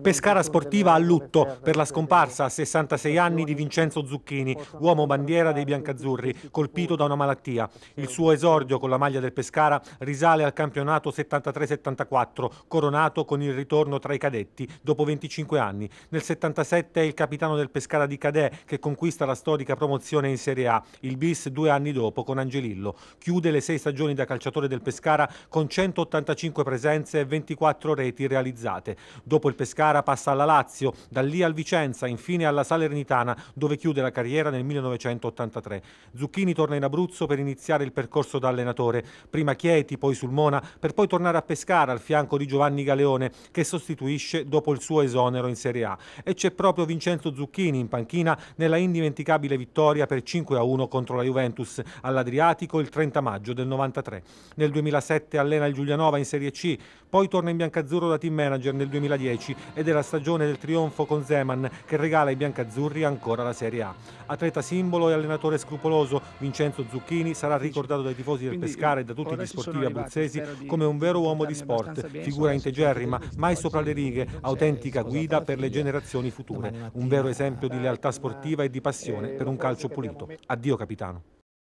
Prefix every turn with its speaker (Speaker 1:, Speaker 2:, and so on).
Speaker 1: Pescara Sportiva a lutto per la scomparsa a 66 anni di Vincenzo Zucchini, uomo bandiera dei biancazzurri, colpito da una malattia. Il suo esordio con la maglia del Pescara risale al campionato 73-74, coronato con il ritorno tra i cadetti dopo 25 anni. Nel 77 è il capitano del Pescara di Cadè che conquista la storica promozione in Serie A, il bis due anni dopo con Angelillo. Chiude le sei stagioni da calciatore del Pescara con 185 presenze e 24 reti realizzate. Dopo Dopo il Pescara passa alla Lazio, da lì al Vicenza, infine alla Salernitana, dove chiude la carriera nel 1983. Zucchini torna in Abruzzo per iniziare il percorso da allenatore, prima Chieti, poi Sulmona, per poi tornare a Pescara al fianco di Giovanni Galeone, che sostituisce dopo il suo esonero in Serie A. E c'è proprio Vincenzo Zucchini in panchina nella indimenticabile vittoria per 5-1 contro la Juventus all'Adriatico il 30 maggio del 93. Nel 2007 allena il Giulianova in Serie C, poi torna in biancazzurro da team manager nel 2010 2010 ed è la stagione del trionfo con Zeman che regala ai biancazzurri ancora la Serie A. Atleta simbolo e allenatore scrupoloso, Vincenzo Zucchini sarà ricordato dai tifosi del Pescara e da eh, tutti gli sportivi abruzzesi come un vero uomo di sport, figura integerrima, mai sopra le righe, autentica guida per le generazioni future, un vero esempio di eh, lealtà sportiva e di eh, passione per un calcio pulito. Addio capitano.